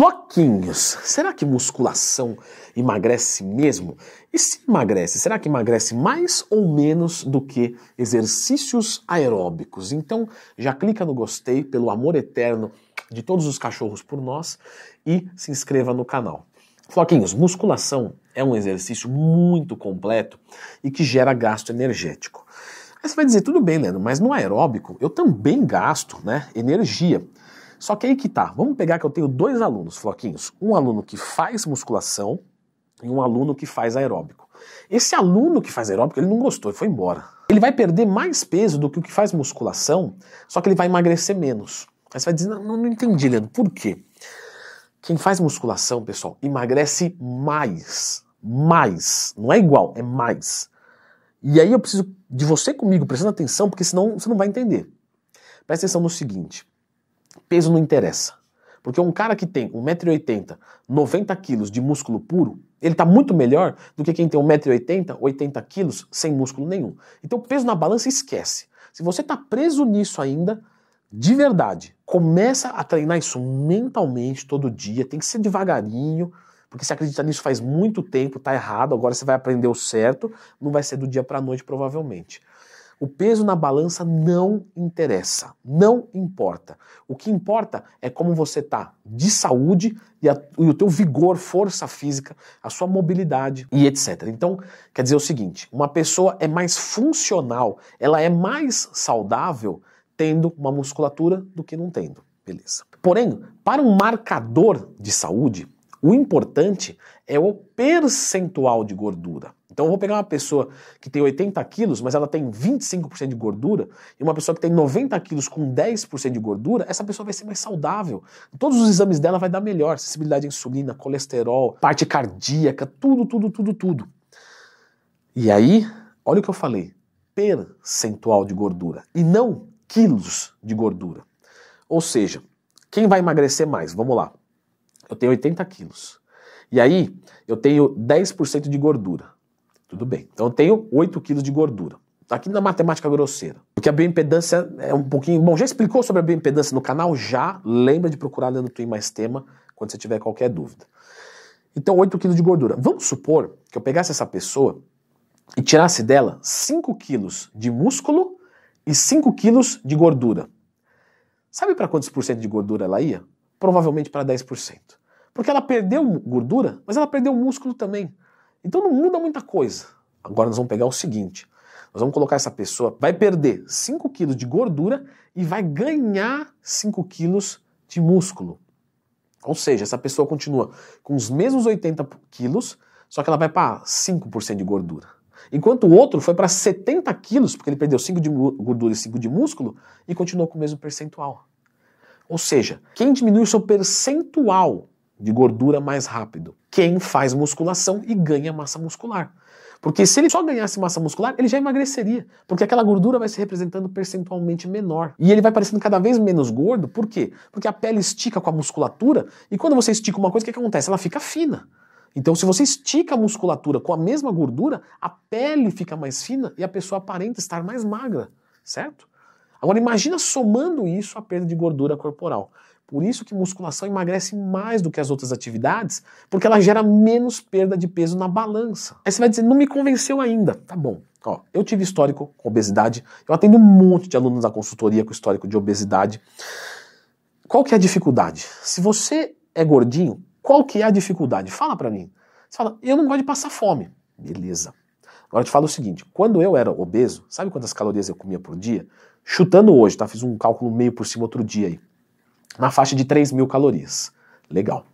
Floquinhos. Será que musculação emagrece mesmo? E se emagrece, será que emagrece mais ou menos do que exercícios aeróbicos? Então, já clica no gostei pelo amor eterno de todos os cachorros por nós e se inscreva no canal. Floquinhos, musculação é um exercício muito completo e que gera gasto energético. Aí você vai dizer, tudo bem, Leandro, mas no aeróbico eu também gasto né, energia. Só que aí que tá. Vamos pegar que eu tenho dois alunos, Floquinhos. Um aluno que faz musculação e um aluno que faz aeróbico. Esse aluno que faz aeróbico, ele não gostou e foi embora. Ele vai perder mais peso do que o que faz musculação, só que ele vai emagrecer menos. Aí você vai dizer, não, não entendi, Leandro, por quê? Quem faz musculação, pessoal, emagrece mais. Mais. Não é igual, é mais. E aí eu preciso de você comigo, prestando atenção, porque senão você não vai entender. Presta atenção no seguinte: peso não interessa. Porque um cara que tem 1,80m, 90kg de músculo puro, ele está muito melhor do que quem tem 1,80m, 80kg sem músculo nenhum. Então peso na balança esquece. Se você está preso nisso ainda, de verdade, começa a treinar isso mentalmente todo dia, tem que ser devagarinho, porque se acreditar nisso faz muito tempo, está errado, agora você vai aprender o certo, não vai ser do dia para a noite provavelmente. O peso na balança não interessa, não importa. O que importa é como você tá de saúde e, a, e o teu vigor, força física, a sua mobilidade e etc. Então, quer dizer o seguinte, uma pessoa é mais funcional, ela é mais saudável tendo uma musculatura do que não tendo. Beleza. Porém, para um marcador de saúde, o importante é o percentual de gordura. Então eu vou pegar uma pessoa que tem 80 quilos, mas ela tem 25% de gordura, e uma pessoa que tem 90 quilos com 10% de gordura, essa pessoa vai ser mais saudável. Todos os exames dela vai dar melhor, sensibilidade à insulina, colesterol, parte cardíaca, tudo, tudo, tudo, tudo. E aí, olha o que eu falei, percentual de gordura, e não quilos de gordura. Ou seja, quem vai emagrecer mais? Vamos lá eu tenho 80 quilos. E aí, eu tenho 10% de gordura. Tudo bem. Então, eu tenho 8 quilos de gordura. Tá aqui na matemática grosseira. Porque a bioimpedância é um pouquinho. Bom, já explicou sobre a bioimpedância no canal? Já. Lembra de procurar Leandro Twin mais tema quando você tiver qualquer dúvida. Então, 8 quilos de gordura. Vamos supor que eu pegasse essa pessoa e tirasse dela 5 quilos de músculo e 5 quilos de gordura. Sabe para quantos por cento de gordura ela ia? Provavelmente para 10%. Porque ela perdeu gordura, mas ela perdeu músculo também. Então não muda muita coisa. Agora nós vamos pegar o seguinte: nós vamos colocar essa pessoa, vai perder 5 quilos de gordura e vai ganhar 5 quilos de músculo. Ou seja, essa pessoa continua com os mesmos 80 quilos, só que ela vai para 5% de gordura. Enquanto o outro foi para 70 quilos, porque ele perdeu 5 de gordura e 5 de músculo, e continuou com o mesmo percentual. Ou seja, quem diminui o seu percentual de gordura mais rápido. Quem faz musculação e ganha massa muscular. Porque se ele só ganhasse massa muscular, ele já emagreceria, porque aquela gordura vai se representando percentualmente menor. E ele vai parecendo cada vez menos gordo, por quê? Porque a pele estica com a musculatura, e quando você estica uma coisa, o que, que acontece? Ela fica fina. Então, se você estica a musculatura com a mesma gordura, a pele fica mais fina e a pessoa aparenta estar mais magra, certo? Agora, imagina somando isso à perda de gordura corporal. Por isso que musculação emagrece mais do que as outras atividades, porque ela gera menos perda de peso na balança. Aí você vai dizer, não me convenceu ainda. Tá bom. Ó, eu tive histórico com obesidade, eu atendo um monte de alunos da consultoria com histórico de obesidade. Qual que é a dificuldade? Se você é gordinho, qual que é a dificuldade? Fala para mim. Você fala, eu não gosto de passar fome. Beleza. Agora eu te falo o seguinte, quando eu era obeso, sabe quantas calorias eu comia por dia? Chutando hoje, tá? Fiz um cálculo meio por cima outro dia aí na faixa de 3 mil calorias. Legal.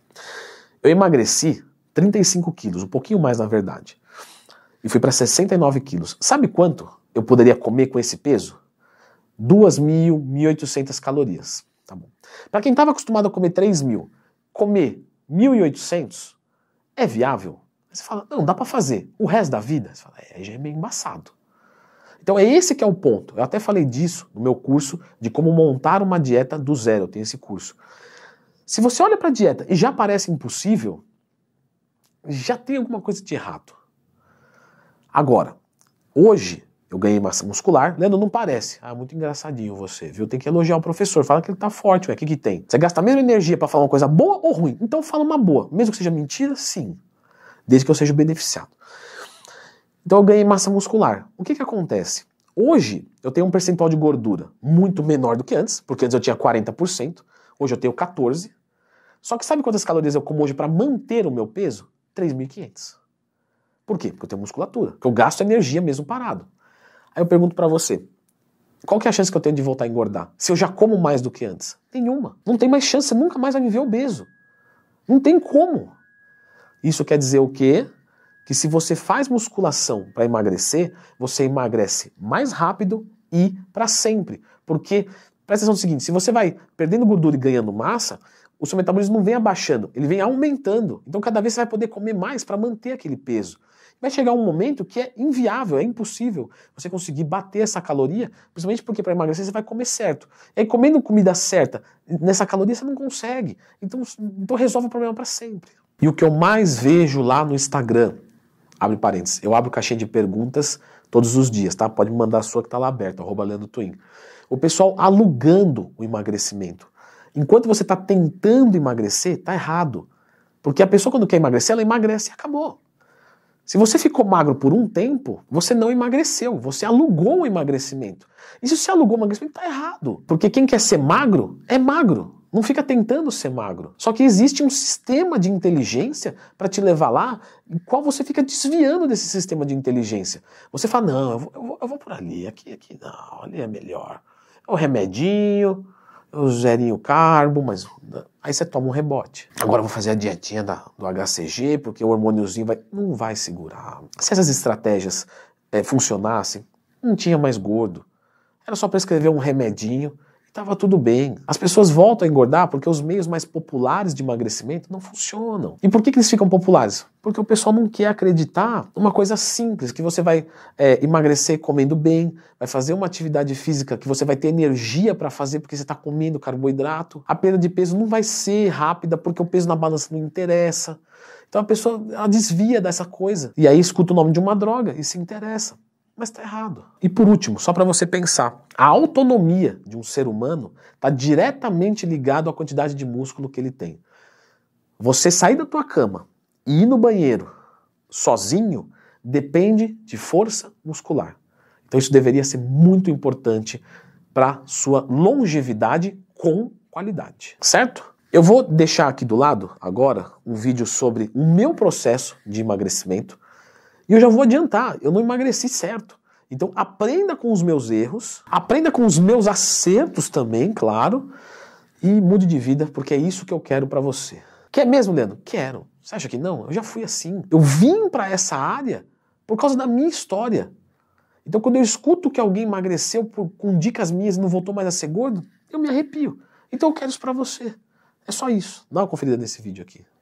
Eu emagreci 35 quilos, um pouquinho mais na verdade, e fui para 69 quilos. Sabe quanto eu poderia comer com esse peso? 2.000, 1.800 calorias. Tá bom. Para quem estava acostumado a comer 3.000, comer 1.800 é viável? Você fala, não, dá para fazer. O resto da vida, você fala, é, já é meio embaçado. Então é esse que é o ponto. Eu até falei disso no meu curso de como montar uma dieta do zero. Eu tenho esse curso. Se você olha para a dieta e já parece impossível, já tem alguma coisa de errado. Agora, hoje eu ganhei massa muscular. Leandro, não parece. Ah, muito engraçadinho você, viu? Tem que elogiar o professor. Fala que ele está forte, ué. O que, que tem? Você gasta a mesma energia para falar uma coisa boa ou ruim? Então fala uma boa. Mesmo que seja mentira, sim. Desde que eu seja beneficiado. Então eu ganhei massa muscular. O que, que acontece? Hoje eu tenho um percentual de gordura muito menor do que antes, porque antes eu tinha 40%, hoje eu tenho 14%. Só que sabe quantas calorias eu como hoje para manter o meu peso? 3.500. Por quê? Porque eu tenho musculatura, que eu gasto energia mesmo parado. Aí eu pergunto para você, qual que é a chance que eu tenho de voltar a engordar? Se eu já como mais do que antes? Nenhuma. Não tem mais chance, você nunca mais vai me ver obeso. Não tem como. Isso quer dizer o quê? que se você faz musculação para emagrecer, você emagrece mais rápido e para sempre. Porque, presta atenção no seguinte, se você vai perdendo gordura e ganhando massa, o seu metabolismo não vem abaixando, ele vem aumentando. Então cada vez você vai poder comer mais para manter aquele peso. Vai chegar um momento que é inviável, é impossível você conseguir bater essa caloria, principalmente porque para emagrecer você vai comer certo. E aí comendo comida certa, nessa caloria você não consegue. Então, então resolve o problema para sempre. E o que eu mais vejo lá no Instagram abre parênteses, eu abro caixinha de perguntas todos os dias, tá? Pode me mandar a sua que tá lá aberta, arroba Leandro Twin. O pessoal alugando o emagrecimento. Enquanto você está tentando emagrecer, tá errado. Porque a pessoa quando quer emagrecer, ela emagrece e acabou. Se você ficou magro por um tempo, você não emagreceu, você alugou o emagrecimento. E se você alugou o emagrecimento, tá errado. Porque quem quer ser magro, é magro. Não fica tentando ser magro. Só que existe um sistema de inteligência para te levar lá, em qual você fica desviando desse sistema de inteligência. Você fala: não, eu vou, eu vou, eu vou por ali, aqui, aqui não, ali é melhor. É o remedinho, é o zerinho carbo, mas aí você toma um rebote. Agora vou fazer a dietinha da, do HCG, porque o hormôniozinho vai, não vai segurar. Se essas estratégias é, funcionassem, não tinha mais gordo. Era só prescrever um remedinho estava tudo bem. As pessoas voltam a engordar porque os meios mais populares de emagrecimento não funcionam. E por que, que eles ficam populares? Porque o pessoal não quer acreditar numa coisa simples, que você vai é, emagrecer comendo bem, vai fazer uma atividade física que você vai ter energia para fazer porque você está comendo carboidrato. A perda de peso não vai ser rápida porque o peso na balança não interessa. Então a pessoa ela desvia dessa coisa. E aí escuta o nome de uma droga e se interessa mas está errado. E por último, só para você pensar, a autonomia de um ser humano está diretamente ligado à quantidade de músculo que ele tem. Você sair da tua cama e ir no banheiro sozinho depende de força muscular. Então isso deveria ser muito importante para sua longevidade com qualidade, certo? Eu vou deixar aqui do lado agora um vídeo sobre o meu processo de emagrecimento e eu já vou adiantar, eu não emagreci certo. Então aprenda com os meus erros, aprenda com os meus acertos também, claro, e mude de vida, porque é isso que eu quero para você. Quer mesmo, Leandro? Quero. Você acha que não? Eu já fui assim. Eu vim para essa área por causa da minha história. Então, quando eu escuto que alguém emagreceu por, com dicas minhas e não voltou mais a ser gordo, eu me arrepio. Então, eu quero isso para você. É só isso. Dá uma conferida nesse vídeo aqui.